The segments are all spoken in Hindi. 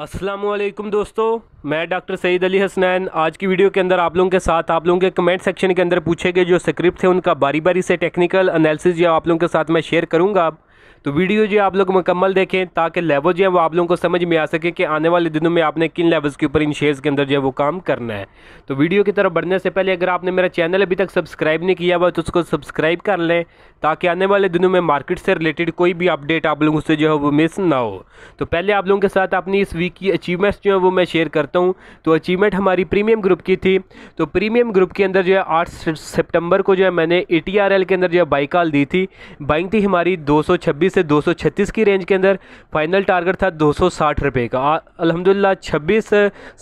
असलम दोस्तों मैं डॉक्टर सईद अली हसनैन आज की वीडियो के अंदर आप लोगों के साथ आप लोगों के कमेंट सेक्शन के अंदर पूछे गए जो स्क्रिप्ट थे उनका बारी बारी से टेक्निकल एनालिसिस या आप लोगों के साथ मैं शेयर करूंगा तो वीडियो जो आप लोग मुकम्मल देखें ताकि लेवल जो है वो आप लोगों को समझ में आ सके कि आने वाले दिनों में आपने किन लेवल्स के ऊपर इन शेयर्स के अंदर जो है वो काम करना है तो वीडियो की तरफ बढ़ने से पहले अगर आपने मेरा चैनल अभी तक सब्सक्राइब नहीं किया हुआ तो उसको सब्सक्राइब कर लें ताकि आने वाले दिनों में मार्केट से रिलेटेड कोई भी अपडेट आप लोगों से जो है वो मिस ना हो तो पहले आप लोगों के साथ अपनी इस वीक की अचीवमेंट्स जो है वो मैं शेयर करता हूँ तो अचीवमेंट हमारी प्रीमियम ग्रुप की थी तो प्रीमियम ग्रुप के अंदर जो है आठ सितंबर को जो है मैंने ए के अंदर जो है बाइकाल कॉल दी थी बाइंग थी हमारी दो सौ छब्बीस से छत्तीस की रेंज के अंदर फाइनल टारगेट था साठ रुपए का अलहमदिल्ला 26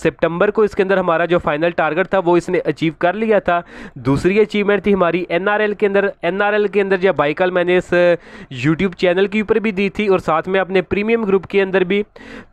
सितंबर को इसके अंदर हमारा जो फाइनल टारगेट था वो इसने अचीव कर लिया था दूसरी अचीवमेंट थी हमारी एन के अंदर एन के अंदर जो बाइकल मैंने इस यूट्यूब uh, चैनल के ऊपर भी दी थी और साथ में अपने प्रीमियम ग्रुप के अंदर भी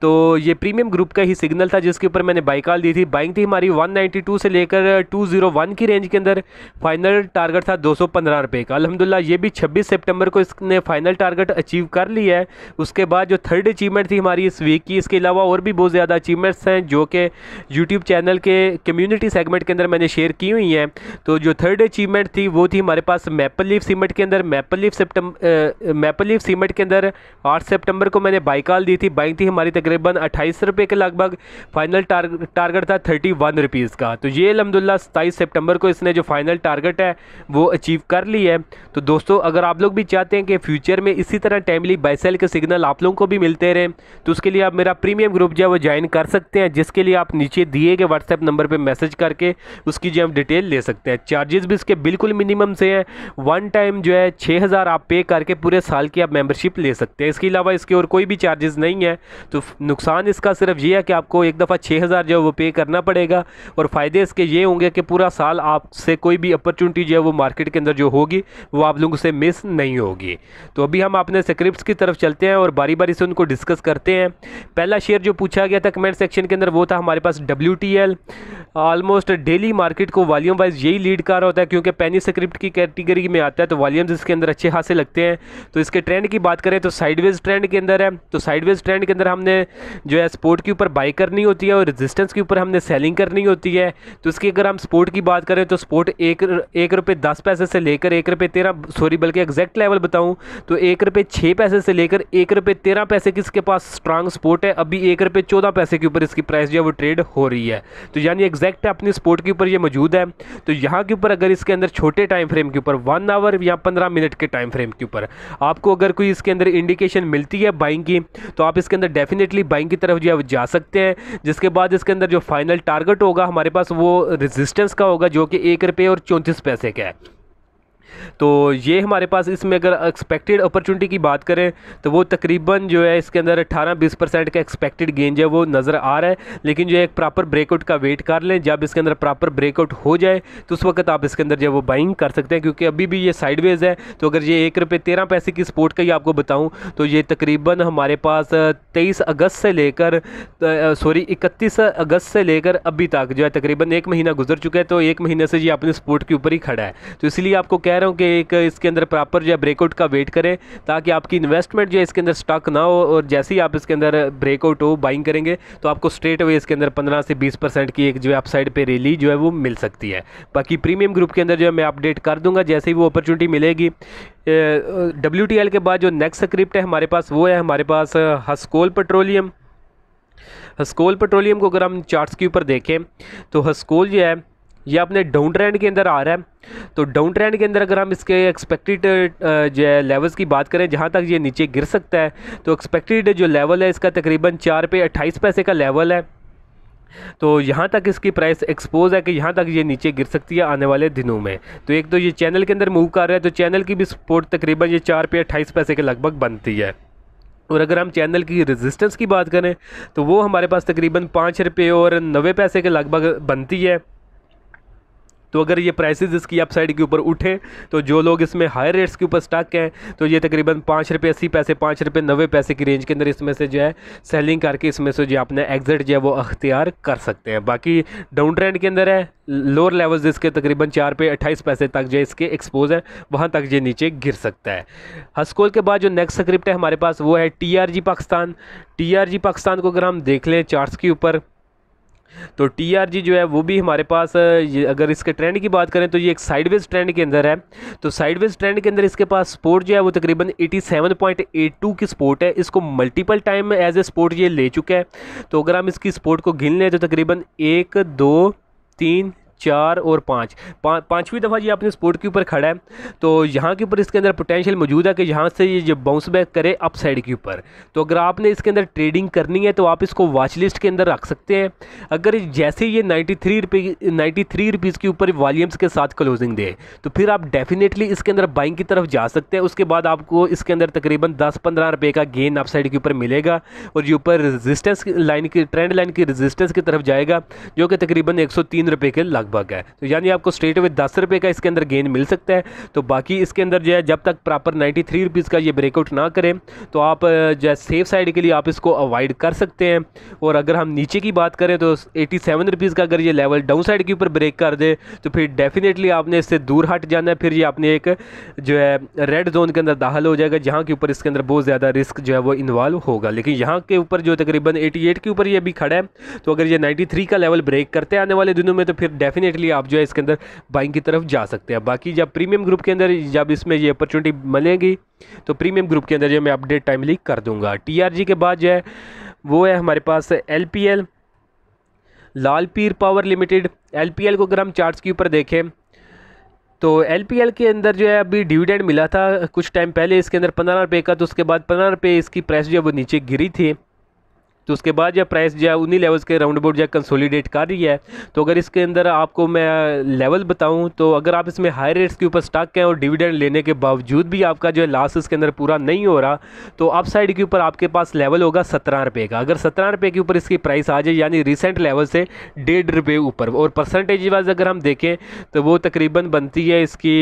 तो ये प्रीमियम ग्रुप का ही सिग्नल था जिसके ऊपर मैंने बाइकाल दी थी बाइक थी हमारी टू से लेकर वन uh, की रेंज के अंदर फाइनल टारगेट था पंद्रह रुपए का अलहमदिल्ला ये भी छब्बीस सेप्टेम्बर को इसने फाइनल टारगेट अचीव कर ली है उसके बाद जो थर्ड अचीवमेंट थी हमारी इस वीक की इसके अलावा और भी बहुत ज़्यादा अचीवमेंट्स हैं जो कि यूट्यूब चैनल के कम्युनिटी सेगमेंट के अंदर मैंने शेयर की हुई हैं तो जो थर्ड अचीवमेंट थी वो थी हमारे पास मैपल लीफ सीमेंट के अंदर maple leaf September maple leaf cement के अंदर आठ सेप्टेम्बर को मैंने बाइकाल कॉल दी थी बाइक थी हमारी तकरीबन अट्ठाईस रुपये के लगभग फाइनल टारगेट था थर्टी वन रुपीज़ का तो ये अलहमदिल्ला सताईस सेप्टेम्बर को इसने जो फाइनल टारगेट है वो अचीव कर ली है तो दोस्तों अगर आप लोग भी चाहते हैं कि फ्यूचर में इसी तरह इंपॉर्टेंट टाइमली बाई सेल के सिग्नल आप लोगों को भी मिलते रहे तो उसके लिए आप मेरा प्रीमियम ग्रुप जो है वो ज्वाइन कर सकते हैं जिसके लिए आप नीचे दिए गए व्हाट्सएप नंबर पर मैसेज करके उसकी जो हम डिटेल ले सकते हैं चार्जेस भी इसके बिल्कुल मिनिमम से हैं वन टाइम जो है छः हज़ार आप पे करके पूरे साल की आप मेम्बरशिप ले सकते हैं इसके अलावा इसके और कोई भी चार्जेस नहीं है तो नुकसान इसका सिर्फ ये है कि आपको एक दफ़ा छः हज़ार जो है वो पे करना पड़ेगा और फ़ायदे इसके ये होंगे कि पूरा साल आपसे कोई भी अपॉर्चुनिटी जो है वो मार्केट के अंदर जो होगी वो आप लोगों से मिस नहीं होगी तो अभी हम आपने स्क्रिप्ट की तरफ चलते हैं और बारी बारी से उनको डिस्कस करते हैं पहला शेयर जो पूछा गया था कमेंट सेक्शन के अंदर वो था हमारे पास W T L almost daily market को वॉल्यूम वाइज यही लीड कर रहा होता है क्योंकि पैनी स्क्रिप्ट की कैटेगरी में आता है तो वॉल्यूम्स इसके अंदर अच्छे खासे लगते हैं तो इसके ट्रेंड की बात करें तो साइडवेज ट्रेंड के अंदर है तो साइडवेज ट्रेंड के अंदर हमने जो है स्पोर्ट के ऊपर बाई करनी होती है और रेजिस्टेंस के ऊपर हमने सेलिंग करनी होती है तो इसकी अगर हम स्पोर्ट की बात करें तो स्पोर्ट एक एक रुपये दस पैसे से लेकर एक रुपये तेरह सॉरी बल्कि एग्जैक्ट लेवल बताऊँ तो एक रुपये छः पैसे से लेकर एक रुपये तेरह पैसे की इसके पास स्ट्रांग सपोर्ट है अभी एक रुपये चौदह पैसे के ऊपर इसकी प्राइस जो है वो ट्रेड हो रही है तो यानी एग्जैक्ट अपनी सपोर्ट के ऊपर ये मौजूद है तो यहाँ के ऊपर अगर इसके अंदर छोटे टाइम फ्रेम के ऊपर वन आवर या पंद्रह मिनट के टाइम फ्रेम के ऊपर आपको अगर कोई इसके अंदर इंडिकेशन मिलती है बाइंग की तो आप इसके अंदर डेफिनेटली बाइंग की तरफ जो है जा सकते हैं जिसके बाद इसके अंदर जो फाइनल टारगेट होगा हमारे पास वो रेजिस्टेंस का होगा जो कि एक रुपये और चौंतीस पैसे का है तो ये हमारे पास इसमें अगर एक्सपेक्टेड अपॉर्चुनिटी की बात करें तो वो तकरीबन जो है इसके अंदर 18 बीस परसेंट का एक्सपेक्टेड गेन जो है वो नज़र आ रहा है लेकिन जो है एक प्रॉपर ब्रेकआउट का वेट कर लें जब इसके अंदर प्रॉपर ब्रेकआउट हो जाए तो उस वक्त आप इसके अंदर जो है वो बाइंग कर सकते हैं क्योंकि अभी भी ये साइडवेज है तो अगर ये एक रुपये तेरह पैसे की स्पोर्ट का ही आपको बताऊँ तो ये तकरीबन हमारे पास तेईस अगस्त से लेकर सॉरी इकतीस अगस्त से लेकर अभी तक जो है तकरीबन एक महीना गुजर चुका है तो एक महीने से ये अपने स्पोर्ट के ऊपर ही खड़ा है तो इसलिए आपको क्या रहा हूँ कि एक इसके अंदर प्रॉपर जो है ब्रेकआउट का वेट करें ताकि आपकी इन्वेस्टमेंट जो है इसके अंदर स्टॉक ना हो और जैसे ही आप इसके अंदर ब्रेकआउट हो बाइंग करेंगे तो आपको स्ट्रेट अवे इसके अंदर पंद्रह से बीस परसेंट की एक जो अपसाइड पर रैली जो है वो मिल सकती है बाकी प्रीमियम ग्रुप के अंदर जो है मैं अपडेट कर दूंगा जैसे ही वो अपॉर्चुनिटी मिलेगी डब्ल्यू के बाद जो नेक्स्ट स्क्रिप्ट है हमारे पास वो है हमारे पास हस्कोल पेट्रोलियम हस्कोल पेट्रोलियम को अगर हम चार्ट्स के ऊपर देखें तो हस्कोल जो है ये अपने डाउन ट्रेंड के अंदर आ रहा है तो डाउन ट्रेंड के अंदर अगर हम इसके एक्सपेक्टेड जो है लेवल्स की बात करें जहाँ तक ये नीचे गिर सकता है तो एक्सपेक्टेड जो लेवल है इसका तकरीबन चार पे अट्ठाईस पैसे का लेवल है तो यहाँ तक इसकी प्राइस एक्सपोज है कि यहाँ तक ये नीचे गिर सकती है आने वाले दिनों में तो एक तो ये चैनल के अंदर मूव कर रहा है तो चैनल की भी सपोर्ट तकरीबन ये चार पे अट्ठाईस पैसे के लगभग बनती है और अगर हम चैनल की रेजिस्टेंस की बात करें तो वो हमारे पास तकरीबन पाँच रुपये और नबे पैसे के लगभग बनती है तो अगर ये प्राइसेस इसकी अपसाइड के ऊपर उठे तो जो लोग इसमें हायर रेट्स के ऊपर स्टॉक हैं तो ये तकरीबन पाँच रुपये अस्सी पैसे पाँच रुपये नब्बे पैसे की रेंज के अंदर इसमें से जो है सेलिंग करके इसमें से जो अपना एग्जिट जो है वो अख्तियार कर सकते हैं बाकी डाउन ट्रेंड के अंदर है लोअर लेवल्स इसके तकरीबन चार पे अट्ठाईस पैसे तक जो इसके एक्सपोज है वहाँ तक ये नीचे गिर सकता है हस्कोल के बाद जो नेक्स्ट स्क्रिप्ट है हमारे पास वो है टी पाकिस्तान टी पाकिस्तान को अगर हम देख लें चार्ट के ऊपर तो टी जो है वो भी हमारे पास अगर इसके ट्रेंड की बात करें तो ये एक साइडवेज ट्रेंड के अंदर है तो साइडवेज ट्रेंड के अंदर इसके पास स्पोर्ट जो है वो तकरीबन 87.82 की स्पोर्ट है इसको multiple time as a support ये ले चुका है तो अगर हम इसकी स्पोर्ट को गिन लें तो तकरीबन एक दो तीन चार और पाँच पा, पाँचवीं दफ़ा ये अपने स्पोर्ट के ऊपर खड़ा है तो यहाँ के ऊपर इसके अंदर पोटेंशियल मौजूद है कि यहाँ से ये जब बाउंस बैक करे अप साइड के ऊपर तो अगर आपने इसके अंदर ट्रेडिंग करनी है तो आप इसको वॉच लिस्ट के अंदर रख सकते हैं अगर जैसे ये नाइन्टी थ्री रुपये नाइन्टी थ्री रुपीज़ के ऊपर वॉलीम्स के साथ क्लोजिंग दे तो फिर आप डेफिनेटली इसके अंदर बाइंग की तरफ जा सकते हैं उसके बाद आपको इसके अंदर तकरीबन दस पंद्रह रुपये का गेन अप साइड के ऊपर मिलेगा और ये ऊपर रेजिस्टेंस लाइन की ट्रेंड लाइन की रेजिस्टेंस की तरफ जाएगा जो कि तकरीबन एक सौ तीन रुपये के लग लगभग है तो यानी आपको स्ट्रेट अवे दस रुपये का इसके अंदर गेन मिल सकता है तो बाकी इसके अंदर जो है जब तक प्रॉपर नाइन्टी थ्री रुपीज़ का ये ब्रेकआउट ना करें तो आप जो है सेफ साइड के लिए आप इसको अवॉइड कर सकते हैं और अगर हम नीचे की बात करें तो एटी सेवन रुपीज़ का अगर ये लेवल डाउन साइड के ऊपर ब्रेक कर दे तो फिर डेफिनेटली आपने इससे दूर हट जाना है फिर ये आपने एक जो है रेड जोन के अंदर दाखिल हो जाएगा जहाँ के ऊपर इसके अंदर बहुत ज़्यादा रिस्क जो है वो इन्वॉल्व होगा लेकिन यहाँ के ऊपर जो तकरीबन एटी के ऊपर ये अभी खड़ा है तो अगर ये नाइन्टी का लेवल ब्रेक करते आने वाले दिनों में तो फिर डेफिने डेफिनेटली आप जो है इसके अंदर बाइंग की तरफ जा सकते हैं बाकी जब प्रीमियम ग्रुप के अंदर जब इसमें ये अपॉर्चुनिटी मिलेगी तो प्रीमियम ग्रुप के अंदर जो मैं अपडेट टाइमली कर दूंगा टी के बाद जो है वो है हमारे पास L P L Lal Pir power limited L P L को अगर हम चार्ट्स के ऊपर देखें तो एल पी एल के अंदर जो है अभी डिविडेंड मिला था कुछ टाइम पहले इसके अंदर पंद्रह रुपये का तो उसके बाद पंद्रह रुपये इसकी प्राइस जो है वो नीचे गिरी थी तो उसके बाद जो प्राइस जो है उन्हीं लेवल्स के राउंड अबाउट जो है कंसोलीडेट कर रही है तो अगर इसके अंदर आपको मैं लेवल बताऊँ तो अगर आप इसमें हाई रेट्स के ऊपर स्टक हैं और डिविडेंड लेने के बावजूद भी आपका जो है लॉस इसके अंदर पूरा नहीं हो रहा तो अप साइड के ऊपर आपके पास लेवल होगा सत्रह रुपये का अगर सत्रह रुपये के ऊपर इसकी प्राइस आ जाए यानी रिसेंट लेवल से डेढ़ रुपये ऊपर और परसेंटेज वाइज अगर हम देखें तो वो तकरीबन बनती है इसकी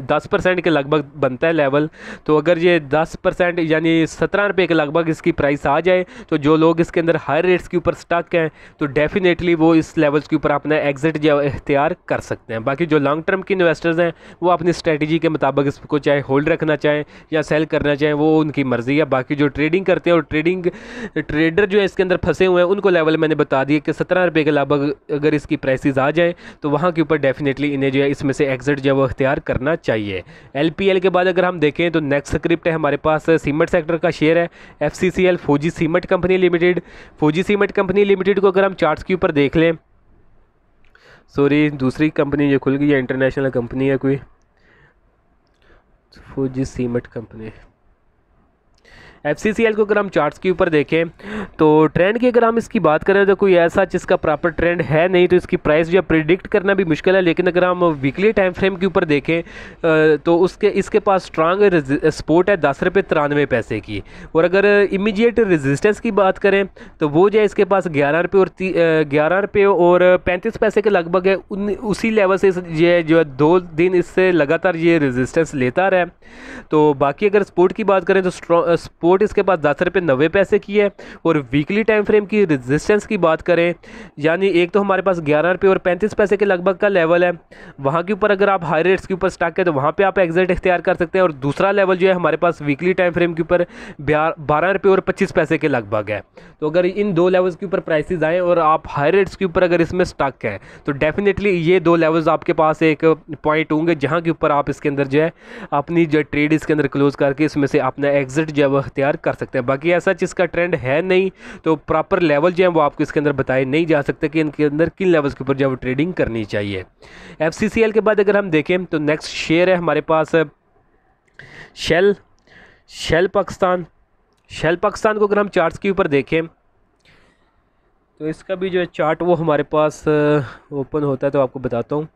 दस परसेंट के लगभग बनता है लेवल तो अगर ये दस परसेंट यानी सत्रह रुपये के लगभग इसकी प्राइस आ जाए तो जो लोग इसके अंदर हायर रेट्स के ऊपर स्टक हैं तो डेफिनेटली वो इस लेवल्स के ऊपर अपना एग्जिट जो इख्तियार कर सकते हैं बाकी जो लॉन्ग टर्म के इन्वेस्टर्स हैं वो अपनी स्ट्रेटजी के मुताबिक इसको चाहे होल्ड रखना चाहें या सेल करना चाहें वो उनकी मर्ज़ी है बाकी जो ट्रेडिंग करते हैं और ट्रेडिंग ट्रेडर जो है इसके अंदर फंसे हुए हैं उनको लेवल मैंने बता दिया कि सत्रह रुपये के लगभग अगर इसकी प्राइसिस आ जाए तो वहाँ के ऊपर डेफिनेटली इन्हें जो है इसमें से एग्जिट जो है वो इख्तियार करना चाहिए एलपीएल के बाद अगर हम देखें तो नेक्स्ट स्क्रिप्ट है हमारे पास सीमेंट सेक्टर का शेयर है FCCL Fauji cement company limited Fauji cement company limited को अगर हम चार्ट्स के ऊपर देख लें सॉरी दूसरी कंपनी जो खुल गई है इंटरनेशनल कंपनी है कोई फौजी सीमेंट कंपनी एफ को अगर हम चार्ट्स के ऊपर देखें तो ट्रेंड की अगर हम इसकी बात करें तो कोई ऐसा जिसका प्रॉपर ट्रेंड है नहीं तो इसकी प्राइस जो है प्रिडिक्ट करना भी मुश्किल है लेकिन अगर हम वीकली टाइम फ्रेम के ऊपर देखें तो उसके इसके पास स्ट्रांग सपोर्ट है दस रुपये तिरानवे पैसे की और अगर इमीजिएट रेजिस्टेंस की बात करें तो वो जो है इसके पास ग्यारह रुपये और ग्यारह रुपये और पैंतीस पैसे के लगभग है उन उसी लेवल से ये जो है दो दिन इससे लगातार ये रेजिस्टेंस लेता रहा तो बाकी अगर सपोर्ट की बात करें तो स्पोर्ट सपोर्ट इसके पास दस रुपये नब्बे पैसे की है और वीकली टाइम फ्रेम की रेजिस्टेंस की बात करें यानी एक तो हमारे पास ग्यारह रुपये और पैंतीस पैसे के लगभग का लेवल है वहाँ के ऊपर अगर आप हाई रेट्स के ऊपर स्टाक है तो वहाँ पर आप एग्जिट इख्तियार कर सकते हैं और दूसरा लेवल जो है हमारे पास वीकली टाइम फ्रेम के ऊपर बारह रुपये और पच्चीस पैसे के लगभग है तो अगर इन दो लेवल्स के ऊपर प्राइसिस आएँ और आप हाई रेट्स के ऊपर अगर इसमें स्टाक है तो डेफिनेटली ये दो लेवल्स आपके पास एक पॉइंट होंगे जहाँ के ऊपर आप इसके अंदर जो है अपनी जो ट्रेड इसके अंदर क्लोज करके इसमें से अपना एग्जिट जो है शेयर कर सकते हैं बाकी ऐसा इसका ट्रेंड है नहीं तो प्रॉपर लेवल जो है वो आपको इसके अंदर बताए नहीं जा सकते कि इनके अंदर किन लेवल्स के ऊपर जो ट्रेडिंग करनी चाहिए एफ के बाद अगर हम देखें तो नेक्स्ट शेयर है हमारे पास Shell Shell Pakistan Shell Pakistan को अगर हम चार्ट के ऊपर देखें तो इसका भी जो है चार्ट वो हमारे पास ओपन होता है तो आपको बताता हूँ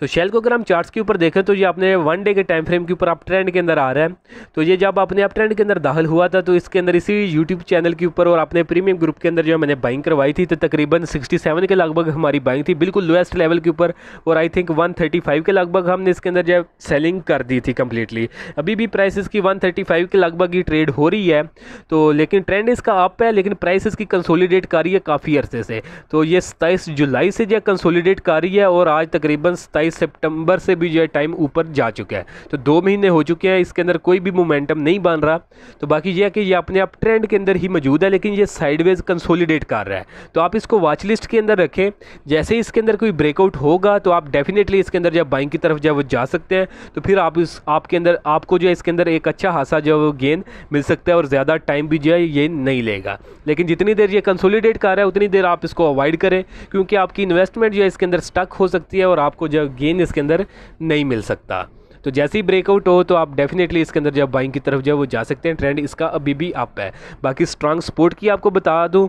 तो शेल को अगर हम चार्ट्स के ऊपर देखें तो ये अपने वन डे के टाइम फ्रेम के ऊपर आप ट्रेंड के अंदर आ रहा है तो ये जब अपने आप ट्रेंड के अंदर दाखिल हुआ था तो इसके अंदर इसी यूट्यूब चैनल के ऊपर और अपने प्रीमियम ग्रुप के अंदर जो मैंने बाइंग करवाई थी तो तकरीबन सिक्सटी सेवन के लगभग हमारी बाइंग थी बिल्कुल लोएस्ट लेवल के ऊपर और I think one thirty five के लगभग हमने इसके अंदर जो सेलिंग कर दी थी कम्प्लीटली अभी भी प्राइस इसकी वन थर्टी फाइव के लगभग ही ट्रेड हो रही है तो लेकिन ट्रेंड इसका अप है लेकिन प्राइस इसकी कंसोलीडेट कर रही है काफ़ी अर्से से तो ये सताईस जुलाई से जो कंसोलीडेट कर रही है और आज तकरीबन सताईस सत्ताईस सितंबर से भी जो है टाइम ऊपर जा चुका है तो दो महीने हो चुके हैं इसके अंदर कोई भी मोमेंटम नहीं बन रहा तो बाकी यह है कि ये अपने आप ट्रेंड के अंदर ही मौजूद है लेकिन ये साइडवेज कंसोलिडेट कर रहा है तो आप इसको वॉच लिस्ट के अंदर रखें जैसे ही इसके अंदर कोई ब्रेकआउट होगा तो आप डेफिनेटली इसके अंदर जब बाइंग की तरफ जब वो जा सकते हैं तो फिर आप इस आपके अंदर आपको जो है इसके अंदर एक अच्छा खासा जो है गेंद मिल सकता है और ज़्यादा टाइम भी जो है ये नहीं लेगा लेकिन जितनी देर ये कंसोलिडेट कर रहा है उतनी देर आप इसको अवॉइड करें क्योंकि आपकी इन्वेस्टमेंट जो है इसके अंदर स्टक हो सकती है और आपको जो गेन इसके अंदर नहीं मिल सकता तो जैसे ही ब्रेकआउट हो तो आप डेफिनेटली इसके अंदर जब बाइंग की तरफ जब वो जा सकते हैं ट्रेंड इसका अभी भी अप है बाकी स्ट्रांग सपोर्ट की आपको बता दूँ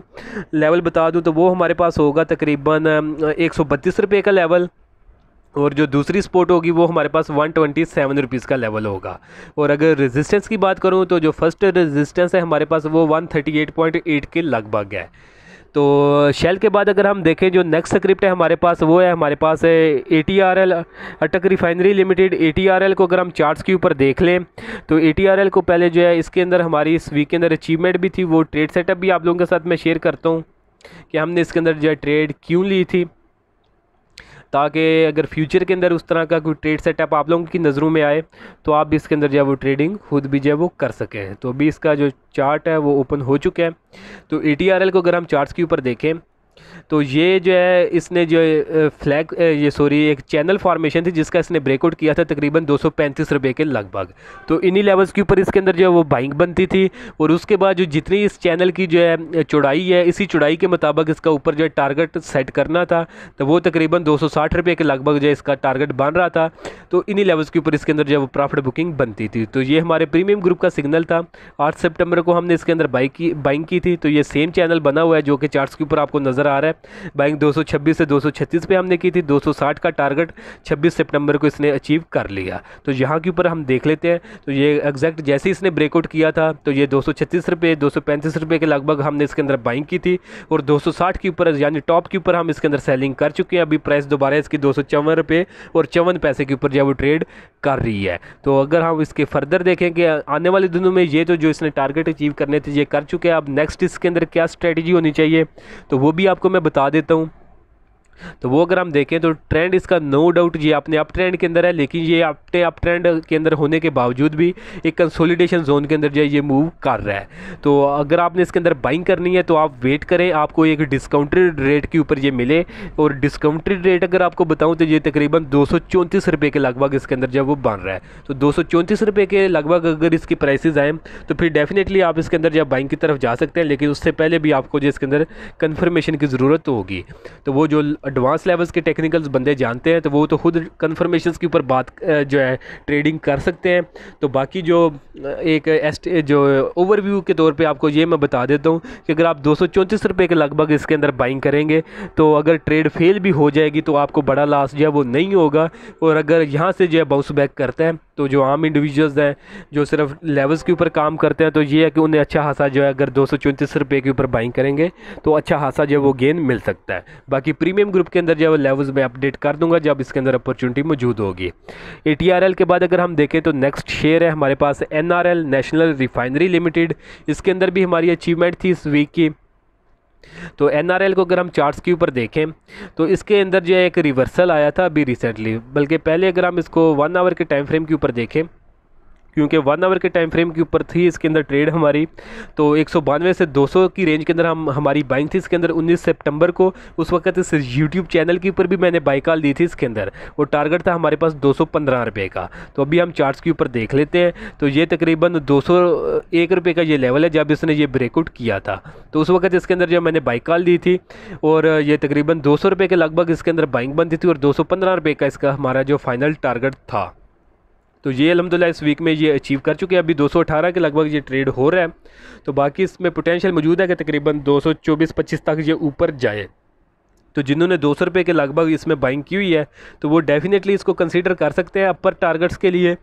लेवल बता दूँ तो वो हमारे पास होगा तकरीबन एक सौ का लेवल और जो दूसरी स्पोर्ट होगी वो हमारे पास वन ट्वेंटी सेवन रुपीज़ का लेवल होगा और अगर रेजिस्टेंस की बात करूँ तो जो फर्स्ट रेजिस्टेंस है हमारे पास वो one thirty eight point eight के लगभग है तो शेल के बाद अगर हम देखें जो नेक्स्ट स्क्रिप्ट है हमारे पास वो है हमारे पास है A T R L Attock refinery limited A T R L को अगर हम चार्ट्स के ऊपर देख लें तो ए टी आर एल को पहले जो है इसके अंदर हमारी इस वीक के अंदर अचीवमेंट भी थी वो ट्रेड सेटअप भी आप लोगों के साथ मैं शेयर करता हूँ कि हमने इसके अंदर जो है ट्रेड क्यों ली थी ताकि अगर फ्यूचर के अंदर उस तरह का कोई ट्रेड सेटअप आप लोगों की नज़रों में आए तो आप भी इसके अंदर जो है वो ट्रेडिंग खुद भी जो है वो कर सकें तो अभी इसका जो चार्ट है वो ओपन हो चुका है तो ए को अगर हम चार्ट्स के ऊपर देखें तो ये जो है इसने जो फ्लैग ये सॉरी एक चैनल फॉर्मेशन थी जिसका इसने ब्रेकआउट किया था तकरीबन दो रुपए के लगभग तो इन्हीं लेवल्स के ऊपर इसके अंदर जो है वो बाइंग बनती थी और उसके बाद जो जितनी इस चैनल की जो है चौड़ाई है इसी चौड़ाई के मुताबिक इसका ऊपर जो है टारगेट सेट करना था तो वो तकरीबन दो रुपए के लगभग जो है इसका टारगेट बन रहा था तो इन्हीं लेवल्स के ऊपर इसके अंदर जो है वो प्रॉफिट बुकिंग बनती थी तो ये हमारे प्रीमियम ग्रुप का सिग्नल था आठ सेप्टेम्बर को हमने इसके अंदर बाइक की बाइंग की थी तो ये सेम चैनल बना हुआ है जो कि चार्ट के ऊपर आपको नज़र आ आ रहा है बाइंग 226 से 236 पे हमने की थी 260 का टारगेट 26 सितंबर को इसने अचीव कर लिया तो यहाँ के ऊपर हम देख लेते हैं तो ये एग्जैक्ट जैसे ही इसने ब्रेकआउट किया था तो ये दो सौ रुपये के लगभग हमने इसके अंदर बाइंग की थी और 260 के ऊपर यानी टॉप के ऊपर हम इसके अंदर सेलिंग कर चुके हैं अभी प्राइस दोबारा इसकी दो रुपये और चौवन पैसे के ऊपर जो वो ट्रेड कर रही है तो अगर हम इसके फर्दर देखें कि आने वाले दिनों में ये तो जो इसने टारगेट अचीव करने थे ये कर चुके हैं अब नेक्स्ट इसके अंदर क्या स्ट्रेटजी होनी चाहिए तो वो भी आपको मैं बता देता हूँ तो वो अगर हम देखें तो ट्रेंड इसका नो डाउट ये अपने अप ट्रेंड के अंदर है लेकिन ये अपने अप ट्रेंड के अंदर होने के बावजूद भी एक कंसोलिडेशन जोन के अंदर जो ये मूव कर रहा है तो अगर आपने इसके अंदर बाइंग करनी है तो आप वेट करें आपको एक डिस्काउंटेड रेट के ऊपर ये मिले और डिस्काउंटेड रेट अगर आपको बताऊँ तो ये तकरीबन दो रुपए के लगभग इसके अंदर जो वो बन रहा है तो दो रुपए के लगभग अगर इसकी प्राइस आएँ तो फिर डेफिनेटली आप इसके अंदर जब बाइंग की तरफ जा सकते हैं लेकिन उससे पहले भी आपको जो इसके अंदर कन्फर्मेशन की ज़रूरत होगी तो वो जो एडवांस लेवल्स के टेक्निकल्स बंदे जानते हैं तो वो तो खुद कन्फर्मेशन के ऊपर बात जो है ट्रेडिंग कर सकते हैं तो बाकी जो एक एस्ट जो ओवरव्यू के तौर पे आपको ये मैं बता देता हूँ कि अगर आप दो रुपए के लगभग इसके अंदर बाइंग करेंगे तो अगर ट्रेड फेल भी हो जाएगी तो आपको बड़ा लॉस जो है वो नहीं होगा और अगर यहाँ से जो है बाउंस बैक करता है तो जो आम इंडिविजुअल्स हैं जो सिर्फ लेवल्स के ऊपर काम करते हैं तो ये है कि उन्हें अच्छा खासा जो है अगर दो रुपए के ऊपर बाइंग करेंगे तो अच्छा खासा जो है वो गेन मिल सकता है बाकी प्रीमियम ग्रुप के अंदर जो है वो लेवल्स में अपडेट कर दूंगा जब इसके अंदर अपॉर्चुनिटी मौजूद होगी ए के बाद अगर हम देखें तो नेक्स्ट शेयर है हमारे पास एन नेशनल रिफाइनरी लिमिटेड इसके अंदर भी हमारी अचीवमेंट थी इस वीक की तो एनआरएल को अगर हम चार्ट्स के ऊपर देखें तो इसके अंदर जो है एक रिवर्सल आया था अभी रिसेंटली बल्कि पहले अगर हम इसको वन आवर के टाइम फ्रेम के ऊपर देखें क्योंकि वन आवर के टाइम फ्रेम के ऊपर थी इसके अंदर ट्रेड हमारी तो एक से 200 की रेंज के अंदर हम हमारी बाइंग थी इसके अंदर 19 सितंबर को उस वक्त इस यूट्यूब चैनल के ऊपर भी मैंने बाई कॉल दी थी इसके अंदर और टारगेट था हमारे पास दो सौ का तो अभी हम चार्ट्स के ऊपर देख लेते हैं तो ये तकरीबन दो सौ का ये लेवल है जब इसने ये ब्रेकआउट किया था तो उस वक्त इसके अंदर जब मैंने बाइक कॉल दी थी और ये तकरीबन दो के लगभग इसके अंदर बाइंग बनती थी और दो रुपए का इसका हमारा जो फाइनल टारगेट था तो ये अलहमदिल्ला इस वीक में ये अचीव कर चुके हैं अभी 218 के लगभग ये ट्रेड हो रहा है तो बाकी इसमें पोटेंशियल मौजूद है कि तकरीबन 224-25 तक ये ऊपर जाए तो जिन्होंने दो सौ रुपये के लगभग इसमें बाइंग की हुई है तो वो डेफिनेटली इसको कंसीडर कर सकते हैं अपर टारगेट्स के लिए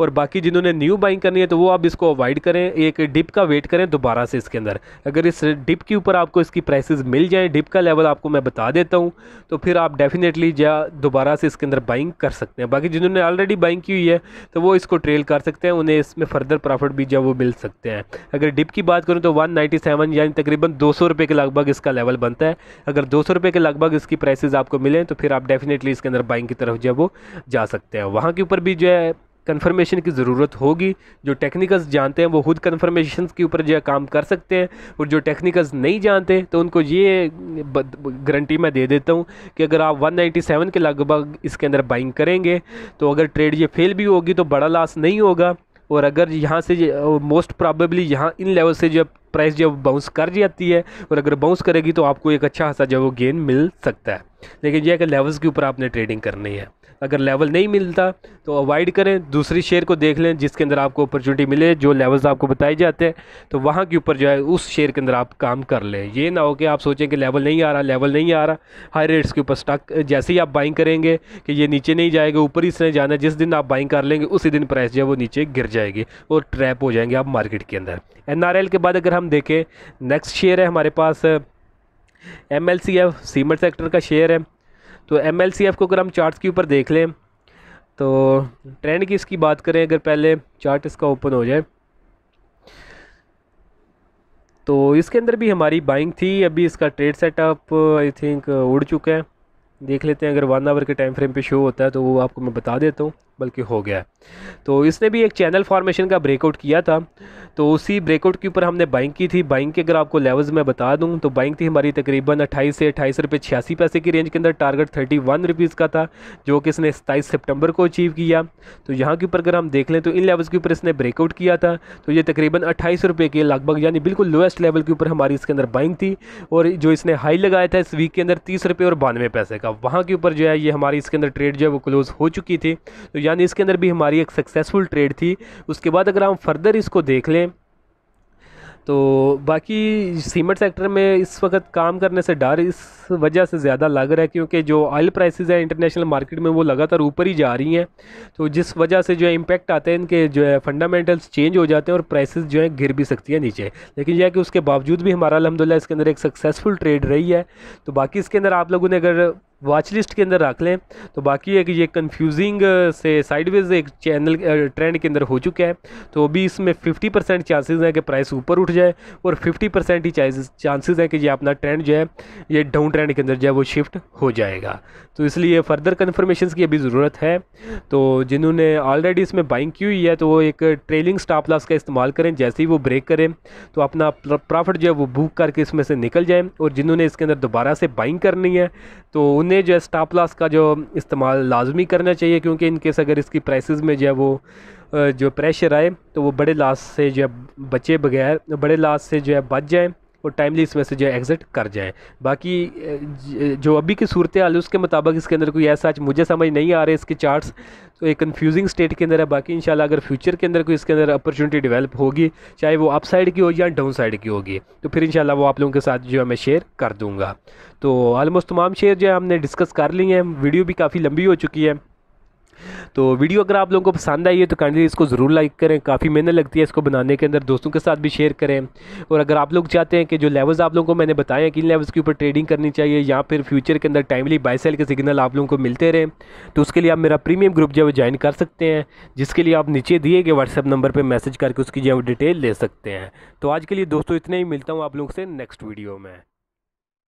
और बाकी जिन्होंने न्यू बाइंग करनी है तो वो आप इसको अवॉइड करें एक डिप का वेट करें दोबारा से इसके अंदर अगर इस डिप के ऊपर आपको इसकी प्राइसेस मिल जाएँ डिप का लेवल आपको मैं बता देता हूँ तो फिर आप डेफिनेटली या दोबारा से इसके अंदर बाइंग कर सकते हैं बाकी जिन्होंने ऑलरेडी बाइंग की हुई है तो वो इसको ट्रेल कर सकते हैं उन्हें इसमें फर्दर प्रॉफिट भी जब वो मिल सकते हैं अगर डिप की बात करूँ तो वन यानी तकरीबन दो सौ के लगभग इसका लेवल बनता है अगर दो सौ के लगभग लगभग इसकी प्राइसेज आपको मिलें तो फिर आप डेफिनेटली इसके अंदर बाइंग की तरफ जो है वो जा सकते हैं वहाँ के ऊपर भी जो है कन्फर्मेशन की ज़रूरत होगी जो टेक्निकल्स जानते हैं वो खुद कन्फर्मेशन के ऊपर जो है काम कर सकते हैं और जो टेक्निकल्स नहीं जानते तो उनको ये गारंटी मैं दे देता हूँ कि अगर आप 197 के लगभग इसके अंदर बाइंग करेंगे तो अगर ट्रेड ये फेल भी होगी तो बड़ा लॉस नहीं होगा और अगर यहाँ से मोस्ट प्रॉबेबली यहाँ इन लेवल से जब प्राइस जब बाउंस कर जाती है और अगर बाउंस करेगी तो आपको एक अच्छा खासा जो वो गेन मिल सकता है लेकिन यह है कि लेवल्स के ऊपर आपने ट्रेडिंग करनी है अगर लेवल नहीं मिलता तो अवॉइड करें दूसरी शेयर को देख लें जिसके अंदर आपको अपॉर्चुनिटी मिले जो लेवल्स आपको बताए जाते हैं तो वहाँ के ऊपर जो है उस शेयर के अंदर आप काम कर लें ये ना हो कि आप सोचें कि लेवल नहीं आ रहा लेवल नहीं आ रहा हाई रेट्स के ऊपर स्टॉक जैसे ही आप बाइंग करेंगे कि ये नीचे नहीं जाएगा ऊपर ही इसने जाना जिस दिन आप बाइंग कर लेंगे उसी दिन प्राइस जो है वो नीचे गिर जाएगी और ट्रैप हो जाएंगे आप मार्केट के अंदर एन के बाद अगर हम देखें नेक्स्ट शेयर है हमारे पास एम एल सी है सीमेंट सेक्टर का शेयर है तो एम को अगर हम चार्ट के ऊपर देख लें तो ट्रेंड की इसकी बात करें अगर पहले चार्ट इसका ओपन हो जाए तो इसके अंदर भी हमारी बाइंग थी अभी इसका ट्रेड सेटअप आई थिंक उड़ चुका है देख लेते हैं अगर वन आवर के टाइम फ्रेम पे शो होता है तो वो आपको मैं बता देता हूँ बल्कि हो गया तो इसने भी एक चैनल फॉर्मेशन का ब्रेकआउट किया था तो उसी ब्रेकआउट के ऊपर हमने बाइंग की थी बाइंग के अगर आपको लेवल्स मैं बता दूं तो बाइंग थी हमारी तकरीबन अट्ठाईस से अट्ठाईस रुपये छियासी पैसे की रेंज के अंदर टारगेट थर्टी वन रुपीज़ का था जो कि इसने सताईस सितंबर को अचीव किया तो यहाँ के ऊपर अगर हम देख लें तो इन लेवल्स के ऊपर इसने ब्रेकआउट किया था तो ये तकरीबन अट्ठाईस रुपये के लगभग यानी बिल्कुल लोएस्ट लेवल के ऊपर हमारी इसके अंदर बाइंग थी और जो इसने हाई लगाया था इस वीक के अंदर तीस रुपये और बानवे पैसे का वहाँ के ऊपर जो है ये हमारी इसके अंदर ट्रेड जो है वो क्लोज़ हो चुकी थी तो यानी इसके अंदर भी हमारी एक सक्सेसफुल ट्रेड थी उसके बाद अगर हम फर्दर इसको देख लें तो बाकी सीमेंट सेक्टर में इस वक्त काम करने से डर इस वजह से ज़्यादा लग रहा है क्योंकि जो ऑयल प्राइसेस हैं इंटरनेशनल मार्केट में वो लगातार ऊपर ही जा रही हैं तो जिस वजह से जो है इम्पेक्ट आते हैं इनके जो है फंडामेंटल्स चेंज हो जाते हैं और प्राइसेस जो है गिर भी सकती है नीचे लेकिन यह है कि उसके बावजूद भी हमारा अलहमदिल्ला इसके अंदर एक सक्सेसफुल ट्रेड रही है तो बाकी इसके अंदर आप लोगों ने अगर वॉच लिस्ट के अंदर रख लें तो बाकी है कि ये कंफ्यूजिंग से साइडवेज एक चैनल ट्रेंड के अंदर हो चुका है तो अभी इसमें 50 परसेंट चांसेज़ हैं कि प्राइस ऊपर उठ जाए और 50 परसेंट ही चांसेज़ हैं कि ये अपना ट्रेंड जो है ये डाउन ट्रेंड के अंदर जो है वो शिफ्ट हो जाएगा तो इसलिए फ़र्दर कन्फर्मेशन की अभी ज़रूरत है तो जिन्होंने ऑलरेडी इसमें बाइंग की हुई है तो वो एक ट्रेलिंग स्टाप लॉस का इस्तेमाल करें जैसे ही वो ब्रेक करें तो अपना प्रॉफिट जो है वो बुक करके इसमें से निकल जाए और जिन्होंने इसके अंदर दोबारा से बाइंग करनी है तो उन्हें जो है स्टाप लॉस का जो इस्तेमाल लाजमी करना चाहिए क्योंकि इन केस अगर इसकी प्राइसेस में जो है वो जो प्रेशर आए तो वो बड़े लॉस से जो है बचे बगैर बड़े लॉस से जो है बच जाएँ और टाइमली इसमें से जो है एग्ज़िट कर जाएँ बाकी जो अभी की सूरत हाल उसके मुताबिक इसके अंदर कोई ऐसा आज मुझे समझ नहीं आ रहे इसके चार्ट्स तो एक कन्फ्यूजिंग स्टेट के अंदर है बाकी इन अगर फ्यूचर के अंदर कोई इसके अंदर अपॉर्चुनिटी डेवलप होगी चाहे वो अप साइड की हो या डाउन साइड की होगी तो फिर इन वो आप लोगों के साथ जो है मैं शेयर कर दूँगा तो आलमोस्ट तमाम शेयर जो है हमने डिस्कस कर लिए हैं वीडियो भी काफ़ी लंबी हो चुकी है तो वीडियो अगर आप लोगों को पसंद आई है तो काइंडली इसको ज़रूर लाइक करें काफ़ी मेहनत लगती है इसको बनाने के अंदर दोस्तों के साथ भी शेयर करें और अगर आप लोग चाहते हैं कि जो लेवल्स आप लोगों को मैंने बताया कि किन लेवल्स के ऊपर ट्रेडिंग करनी चाहिए या फिर फ्यूचर के अंदर टाइमली बाई सेल के सिग्नल आप लोगों को मिलते रहे तो उसके लिए आप मेरा प्रीमियम ग्रुप जो है ज्वाइन कर सकते हैं जिसके लिए आप नीचे दिए गए व्हाट्सअप नंबर पर मैसेज करके उसकी जो है डिटेल ले सकते हैं तो आज के लिए दोस्तों इतना ही मिलता हूँ आप लोगों से नेक्स्ट वीडियो में